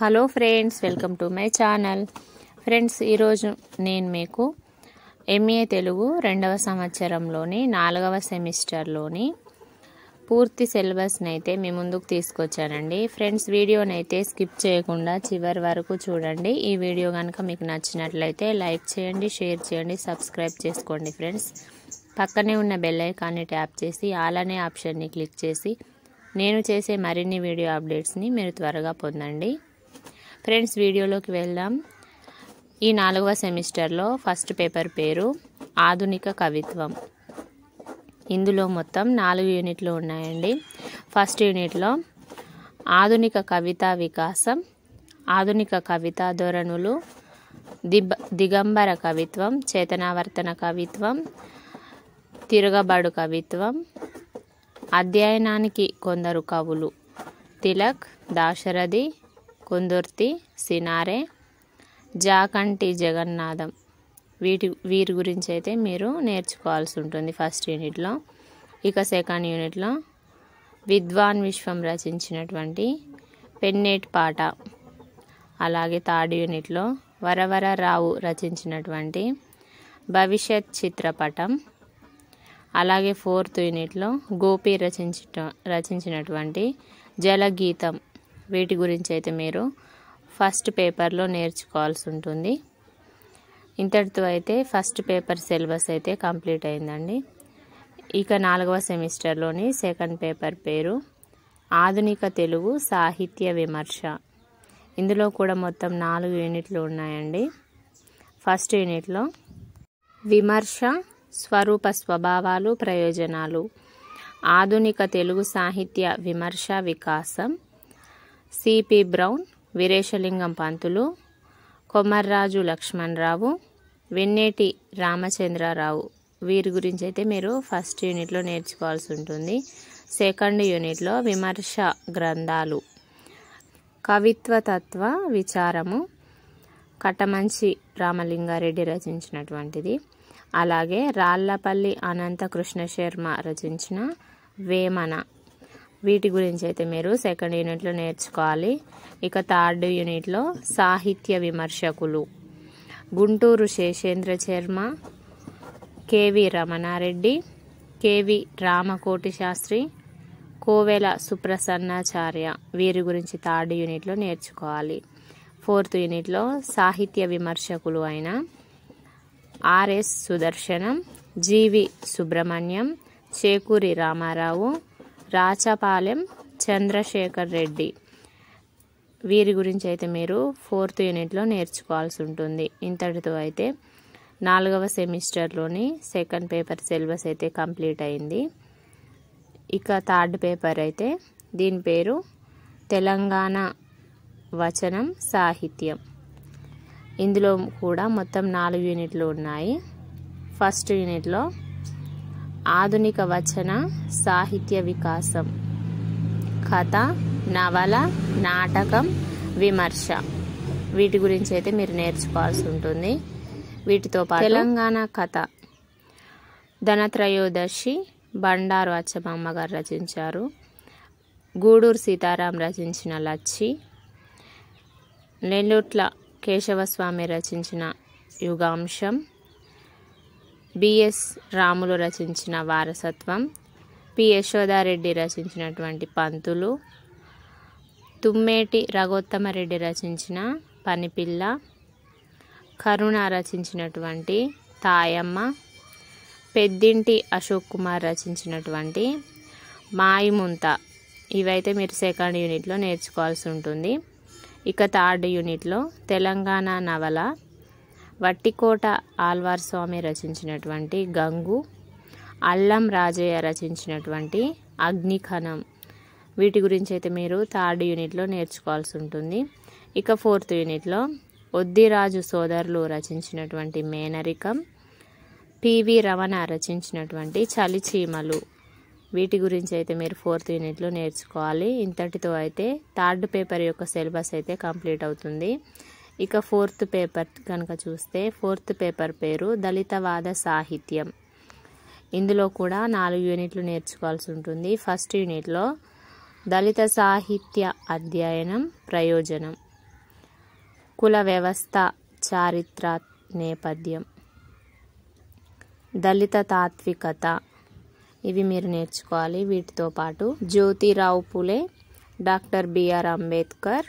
hello friends welcome to my channel friends ఈరోజు నేను మీకు ఎంఏ తెలుగు రెండవ సంవత్సరంలోని నాలుగవ సెమిస్టర్లోని పూర్తి సిలబస్ని అయితే మీ ముందుకు తీసుకొచ్చానండి ఫ్రెండ్స్ వీడియోని అయితే స్కిప్ చేయకుండా చివరి వరకు చూడండి ఈ వీడియో కనుక మీకు నచ్చినట్లయితే లైక్ చేయండి షేర్ చేయండి సబ్స్క్రైబ్ చేసుకోండి ఫ్రెండ్స్ పక్కనే ఉన్న బెల్ ఐకాన్ని ట్యాప్ చేసి ఆల్ అనే ఆప్షన్ని క్లిక్ చేసి నేను చేసే మరిన్ని వీడియో అప్డేట్స్ని మీరు త్వరగా పొందండి ఫ్రెండ్స్ వీడియోలోకి వెళ్దాం ఈ నాలుగవ సెమిస్టర్లో ఫస్ట్ పేపర్ పేరు ఆధునిక కవిత్వం ఇందులో మొత్తం నాలుగు యూనిట్లు ఉన్నాయండి ఫస్ట్ యూనిట్లో ఆధునిక కవితా వికాసం ఆధునిక కవితా ధోరణులు దిబ దిగంబర కవిత్వం చేతనావర్తన కవిత్వం తిరగబడు కవిత్వం అధ్యయనానికి కొందరు కవులు తిలక్ దాశరథి కుందుర్తి సినారే జాకంటి జగన్నాథం వీటి వీరి గురించి అయితే మీరు నేర్చుకోవాల్సి ఉంటుంది ఫస్ట్ యూనిట్లో ఇక సెకండ్ యూనిట్లో విద్వాన్ విశ్వం రచించినటువంటి పెన్నేటి పాట అలాగే థర్డ్ యూనిట్లో వరవర రావు రచించినటువంటి భవిష్యత్ చిత్రపటం అలాగే ఫోర్త్ యూనిట్లో గోపి రచించ రచించినటువంటి జలగీతం వీటి గురించి అయితే మీరు ఫస్ట్ పేపర్లో నేర్చుకోవాల్సి ఉంటుంది ఇంతటితో అయితే ఫస్ట్ పేపర్ సిలబస్ అయితే కంప్లీట్ అయిందండి ఇక నాలుగవ సెమిస్టర్లోని సెకండ్ పేపర్ పేరు ఆధునిక తెలుగు సాహిత్య విమర్శ ఇందులో కూడా మొత్తం నాలుగు యూనిట్లు ఉన్నాయండి ఫస్ట్ యూనిట్లో విమర్శ స్వరూప స్వభావాలు ప్రయోజనాలు ఆధునిక తెలుగు సాహిత్య విమర్శ వికాసం సిపి బ్రౌన్ వీరేశలింగం పంతులు కొమర్రాజు లక్ష్మణరావు వెన్నేటి రామచంద్రరావు వీరి గురించి అయితే మీరు ఫస్ట్ యూనిట్లో నేర్చుకోవాల్సి ఉంటుంది సెకండ్ యూనిట్లో విమర్శ గ్రంథాలు కవిత్వతత్వ విచారము కట్టమంచి రామలింగారెడ్డి రచించినటువంటిది అలాగే రాళ్లపల్లి అనంత కృష్ణశర్మ రచించిన వేమన వీటి గురించి అయితే మీరు సెకండ్ యూనిట్లో నేర్చుకోవాలి ఇక థర్డ్ యూనిట్లో సాహిత్య విమర్శకులు గుంటూరు శేషేంద్ర శర్మ కేవి రమణారెడ్డి కేవి రామకోటి శాస్త్రి కోవెల సుప్రసన్నాచార్య వీరి గురించి థర్డ్ యూనిట్లో నేర్చుకోవాలి ఫోర్త్ యూనిట్లో సాహిత్య విమర్శకులు అయిన ఆర్ఎస్ సుదర్శనం జీవి సుబ్రహ్మణ్యం చేకూరి రామారావు రాచపాలెం చంద్రశేఖర్ రెడ్డి వీరి గురించి అయితే మీరు ఫోర్త్ యూనిట్లో నేర్చుకోవాల్సి ఉంటుంది ఇంతటితో అయితే నాలుగవ సెమిస్టర్లోని సెకండ్ పేపర్ సిలబస్ అయితే కంప్లీట్ అయింది ఇక థర్డ్ పేపర్ అయితే దీని పేరు తెలంగాణ వచనం సాహిత్యం ఇందులో కూడా మొత్తం నాలుగు యూనిట్లు ఉన్నాయి ఫస్ట్ యూనిట్లో ఆధునిక వచన సాహిత్య వికాసం కథ నవల నాటకం విమర్శ వీటి గురించి అయితే మీరు నేర్చుకోవాల్సి ఉంటుంది వీటితో పాటు తెలంగాణ కథ ధనత్రయోదశి బండారు అచ్చమ్మ గారు రచించారు గూడూరు సీతారాం రచించిన లచ్చి నెల్లూట్ల కేశవస్వామి రచించిన యుగాంశం బిఎస్ రాములు రచించిన వారసత్వం పి యశోదారెడ్డి రచించినటువంటి పంతులు తుమ్మేటి రఘోత్తమరెడ్డి రచించిన పనిపిల్ల కరుణ రచించినటువంటి తాయమ్మ పెద్దింటి అశోక్ కుమార్ రచించినటువంటి మాయిముంత ఇవైతే మీరు సెకండ్ యూనిట్లో నేర్చుకోవాల్సి ఉంటుంది ఇక థర్డ్ యూనిట్లో తెలంగాణ నవల వట్టికోట ఆల్వార్ స్వామి రచించినటువంటి గంగు అల్లం రాజయ్య రచించినటువంటి అగ్నిఖనం వీటి గురించి అయితే మీరు థర్డ్ యూనిట్లో నేర్చుకోవాల్సి ఉంటుంది ఇక ఫోర్త్ యూనిట్లో ఒద్దిరాజు సోదరులు రచించినటువంటి మేనరికం పివి రమణ రచించినటువంటి చలిచీమలు వీటి గురించి అయితే మీరు ఫోర్త్ యూనిట్లో నేర్చుకోవాలి ఇంతటితో అయితే థర్డ్ పేపర్ యొక్క సిలబస్ అయితే కంప్లీట్ అవుతుంది ఇక ఫోర్త్ పేపర్ కనుక చూస్తే ఫోర్త్ పేపర్ పేరు దళితవాద సాహిత్యం ఇందులో కూడా నాలుగు యూనిట్లు నేర్చుకోవాల్సి ఉంటుంది ఫస్ట్ యూనిట్లో దళిత సాహిత్య అధ్యయనం ప్రయోజనం కుల వ్యవస్థ చారిత్ర నేపథ్యం దళిత తాత్వికత ఇవి మీరు నేర్చుకోవాలి వీటితో పాటు జ్యోతిరావు పులే డాక్టర్ బిఆర్ అంబేద్కర్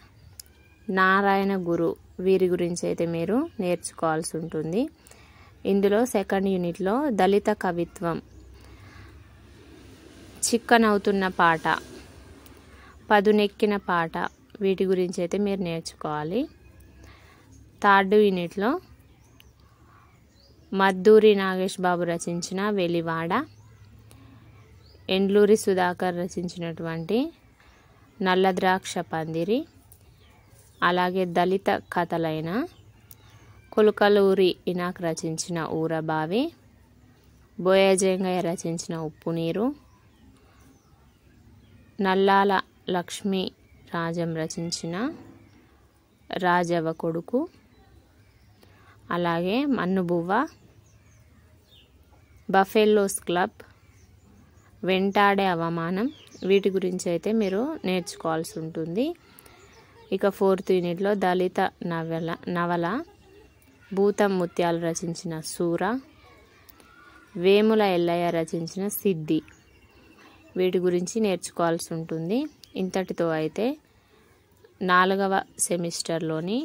నారాయణ గురు వీరి గురించి అయితే మీరు నేర్చుకోవాల్సి ఉంటుంది ఇందులో సెకండ్ యూనిట్లో దళిత కవిత్వం చిక్కనవుతున్న పాట పదునెక్కిన పాట వీటి గురించి అయితే మీరు నేర్చుకోవాలి థర్డ్ యూనిట్లో మద్దూరి నాగేష్ బాబు రచించిన వెలివాడ ఎండ్లూరి సుధాకర్ రచించినటువంటి నల్లద్రాక్ష పందిరి అలాగే దళిత కథలైన కులకలూరి ఇనాక్ రచించిన ఊరబావి బోయజంగయ్య రచించిన ఉప్పునీరు నల్లాల లక్ష్మీ రాజం రచించిన రాజవ కొడుకు అలాగే మన్నుబువ్వ బఫెల్లోస్ క్లబ్ వెంటాడే అవమానం వీటి గురించి అయితే మీరు నేర్చుకోవాల్సి ఉంటుంది ఇక ఫోర్త్ యూనిట్లో దళిత నవల నవల భూతం ముత్యాలు రచించిన సూర వేముల ఎల్లయ్య రచించిన సిద్ధి వీటి గురించి నేర్చుకోవాల్సి ఉంటుంది ఇంతటితో అయితే నాలుగవ సెమిస్టర్లోని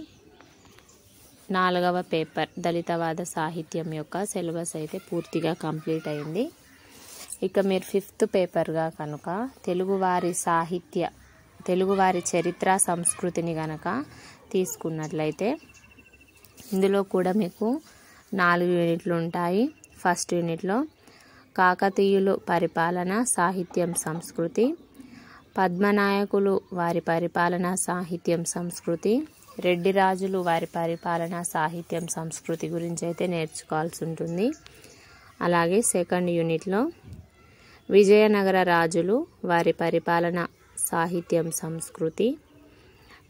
నాలుగవ పేపర్ దళితవాద సాహిత్యం యొక్క సిలబస్ అయితే పూర్తిగా కంప్లీట్ అయింది ఇక మీరు ఫిఫ్త్ పేపర్గా కనుక తెలుగువారి సాహిత్య తెలుగువారి చరిత్ర సంస్కృతిని గనక తీసుకున్నట్లయితే ఇందులో కూడా మీకు నాలుగు యూనిట్లు ఉంటాయి ఫస్ట్ యూనిట్లో కాకతీయులు పరిపాలన సాహిత్యం సంస్కృతి పద్మనాయకులు వారి పరిపాలన సాహిత్యం సంస్కృతి రెడ్డి రాజులు వారి పరిపాలన సాహిత్యం సంస్కృతి గురించి అయితే నేర్చుకోవాల్సి ఉంటుంది అలాగే సెకండ్ యూనిట్లో విజయనగర రాజులు వారి పరిపాలన సాహిత్యం సంస్కృతి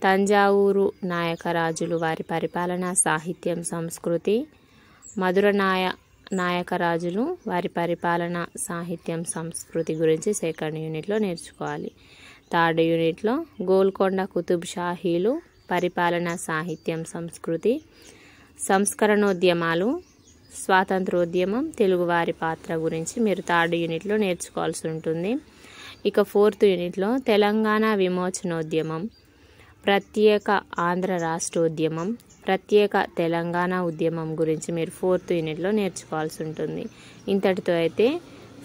తంజావూరు నాయకరాజులు వారి పరిపాలన సాహిత్యం సంస్కృతి మధుర నాయ నాయకరాజులు వారి పరిపాలన సాహిత్యం సంస్కృతి గురించి సెకండ్ యూనిట్లో నేర్చుకోవాలి థర్డ్ యూనిట్లో గోల్కొండ కుతుబ్ షాహీలు పరిపాలన సాహిత్యం సంస్కృతి సంస్కరణోద్యమాలు స్వాతంత్రోద్యమం తెలుగువారి పాత్ర గురించి మీరు థర్డ్ యూనిట్లో నేర్చుకోవాల్సి ఉంటుంది ఇక ఫోర్త్ యూనిట్లో తెలంగాణ విమోచనోద్యమం ప్రత్యేక ఆంధ్ర రాష్ట్రోద్యమం ప్రత్యేక తెలంగాణ ఉద్యమం గురించి మీరు ఫోర్త్ యూనిట్లో నేర్చుకోవాల్సి ఉంటుంది ఇంతటితో అయితే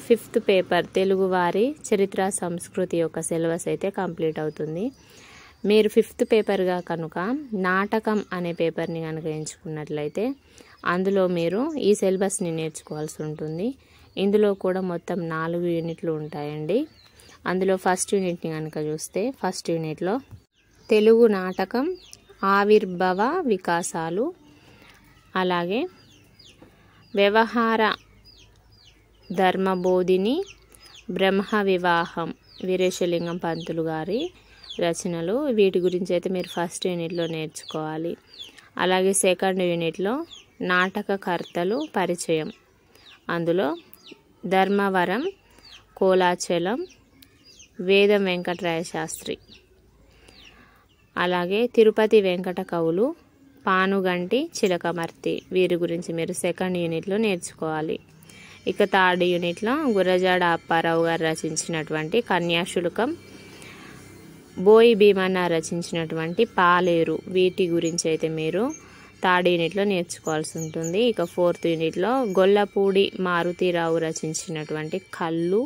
ఫిఫ్త్ పేపర్ తెలుగువారి చరిత్ర సంస్కృతి యొక్క సిలబస్ అయితే కంప్లీట్ అవుతుంది మీరు ఫిఫ్త్ పేపర్గా కనుక నాటకం అనే పేపర్ని కనుక ఎంచుకున్నట్లయితే అందులో మీరు ఈ సిలబస్ని నేర్చుకోవాల్సి ఉంటుంది ఇందులో కూడా మొత్తం నాలుగు యూనిట్లు ఉంటాయండి అందులో ఫస్ట్ యూనిట్ని కనుక చూస్తే ఫస్ట్ యూనిట్లో తెలుగు నాటకం ఆవిర్భవ వికాసాలు అలాగే వ్యవహార ధర్మబోధిని బ్రహ్మ వివాహం వీరేశలింగం పంతులు గారి రచనలు వీటి గురించి అయితే మీరు ఫస్ట్ యూనిట్లో నేర్చుకోవాలి అలాగే సెకండ్ యూనిట్లో నాటకకర్తలు పరిచయం అందులో ధర్మవరం కోలాచలం వేదం వెంకటరాయ శాస్త్రి అలాగే తిరుపతి వెంకట కవులు పానుగంటి చిలకమర్తి వీరి గురించి మీరు సెకండ్ యూనిట్లో నేర్చుకోవాలి ఇక థర్డ్ యూనిట్లో గురజాడ అప్పారావు గారు రచించినటువంటి కన్యాశుల్కం బోయి భీమన్న రచించినటువంటి పాలేరు వీటి గురించి అయితే మీరు థర్డ్ యూనిట్లో నేర్చుకోవాల్సి ఉంటుంది ఇక ఫోర్త్ యూనిట్లో గొల్లపూడి మారుతీరావు రచించినటువంటి కళ్ళు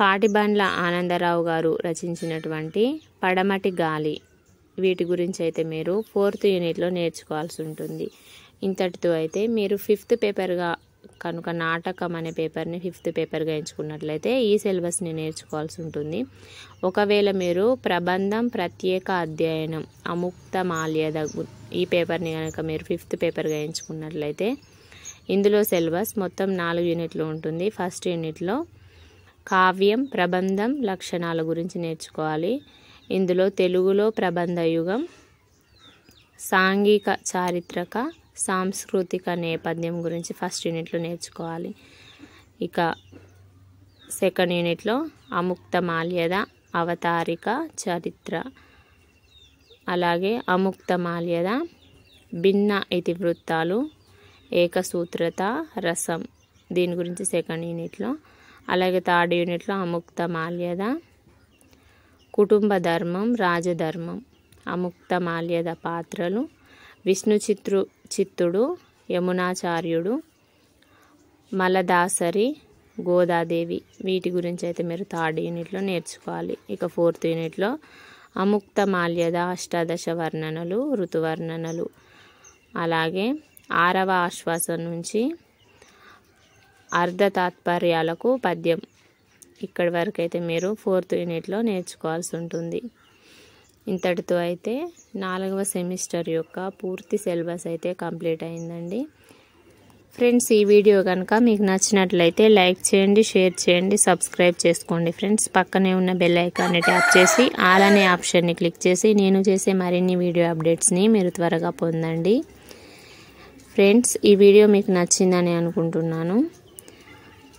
పాటిబండ్ల ఆనందరావు గారు రచించినటువంటి పడమటి గాలి వీటి గురించి అయితే మీరు ఫోర్త్ యూనిట్లో నేర్చుకోవాల్సి ఉంటుంది ఇంతటితో అయితే మీరు ఫిఫ్త్ పేపర్గా కనుక నాటకం అనే పేపర్ని ఫిఫ్త్ పేపర్గా ఎంచుకున్నట్లయితే ఈ సిలబస్ని నేర్చుకోవాల్సి ఉంటుంది ఒకవేళ మీరు ప్రబంధం ప్రత్యేక అధ్యయనం అముక్త మాల్యద ఈ పేపర్ని కనుక మీరు ఫిఫ్త్ పేపర్గా ఎంచుకున్నట్లయితే ఇందులో సిలబస్ మొత్తం నాలుగు యూనిట్లు ఉంటుంది ఫస్ట్ యూనిట్లో కావ్యం ప్రబంధం లక్షణాల గురించి నేర్చుకోవాలి ఇందులో తెలుగులో ప్రబంధ యుగం సాంఘిక చారిత్రక సాంస్కృతిక నేపథ్యం గురించి ఫస్ట్ యూనిట్లో నేర్చుకోవాలి ఇక సెకండ్ యూనిట్లో అముక్త మాల్యద అవతారిక చరిత్ర అలాగే అముక్త మాల్యద భిన్న ఇతివృత్తాలు ఏకసూత్రత రసం దీని గురించి సెకండ్ యూనిట్లో అలాగే థర్డ్ యూనిట్లో అముక్త మాల్యద కుటుంబ ధర్మం రాజధర్మం అముక్త మాల్యద పాత్రలు విష్ణు చిత్రు చిత్తుడు యమునాచార్యుడు మలదాసరి గోదాదేవి వీటి గురించి అయితే మీరు థర్డ్ యూనిట్లో నేర్చుకోవాలి ఇక ఫోర్త్ యూనిట్లో అముక్త మాల్యద అష్టాదశ వర్ణనలు ఋతువర్ణనలు అలాగే ఆరవ ఆశ్వాసం నుంచి అర్ధ తాత్పర్యాలకు పద్యం ఇక్కడి వరకైతే మీరు ఫోర్త్ యూనిట్లో నేర్చుకోవాల్సి ఉంటుంది ఇంతటితో అయితే నాలుగవ సెమిస్టర్ యొక్క పూర్తి సిలబస్ అయితే కంప్లీట్ అయిందండి ఫ్రెండ్స్ ఈ వీడియో కనుక మీకు నచ్చినట్లయితే లైక్ చేయండి షేర్ చేయండి సబ్స్క్రైబ్ చేసుకోండి ఫ్రెండ్స్ పక్కనే ఉన్న బెల్ ఐకాన్ని ట్యాప్ చేసి ఆల్ అనే ఆప్షన్ని క్లిక్ చేసి నేను చేసే మరిన్ని వీడియో అప్డేట్స్ని మీరు త్వరగా పొందండి ఫ్రెండ్స్ ఈ వీడియో మీకు నచ్చిందని అనుకుంటున్నాను